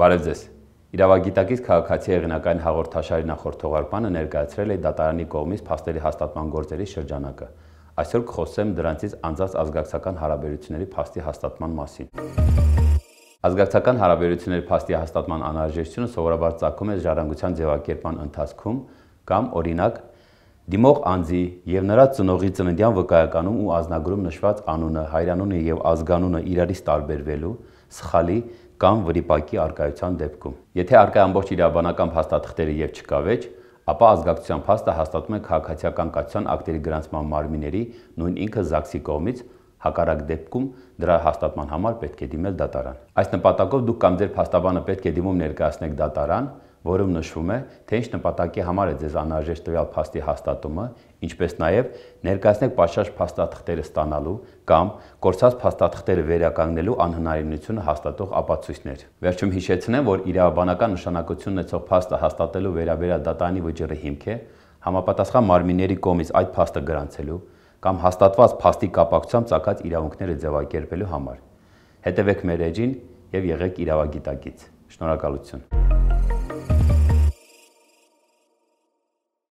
Բարև ձեզ։ Իրավագիտակից քաղաքացի եղանակային հաղորդաշարի նախորդ թողարկմանը ներկայացրել է դատարանի կողմից փաստերի հաստատման գործերի շրջանակը։ Այսօր կխոսեմ դրանցից անձած ազգակցական հարաբերությունների փաստի հաստատման մասին։ Ազգակցական հարաբերությունների փաստի հաստատման անհրաժեշտությունը սովորաբար ծագում է ժառանգության ձևակերպման ընթացքում կամ օրինակ դիմող անձի եւ նրա ծնողի ծննդյան վկայականում ու ազնագրում նշված անունը, հայրանունը եւ ազգանունը իրարից տարբերվելու սխալի կամ վրիպակի արկայության դեպքում։ Եթե արկայ ամբողջ իրավաբանական փաստաթղթերը եւ չկավեջ, ապա ազգակցության փաստը հաստատում է քաղաքացիական կացության ակտերի գրանցման մարմինների նույն ինքը ԶԱԿՍ-ի կողմից Հակառակ դեպքում դրա հաստատման համար պետք է դիմել դատարան։ Այս նպատակով դուք կամ ձեր փաստաբանը պետք է դիմում ներկայացնեք դատարան որում նշվում է, թե ինչ նպատակի համար է ձեզ անհրաժեշտ տվյալ փաստի հաստատումը, ինչպես նաև ներկայացնեք պատշաճ փաստաթղթերը ստանալու կամ կորցած փաստաթղթերը վերականգնելու անհնարինությունը հաստատող ապացույցներ։ Վերջում հիշեցնեմ, որ իրավաբանական նշանակություն ունեցող փաստը հաստատելու վերաբերյալ դատարանի վճռի հիմք է համապատասխան մարմինների կողմից այդ փաստը գրանցելու կամ հաստատված փաստի կապակցությամբ ցակած իրավունքները ձևակերպելու համար։ Հետևեք մեր էջին եւ եղեք իրավագիտակից։ Շնորհակալություն։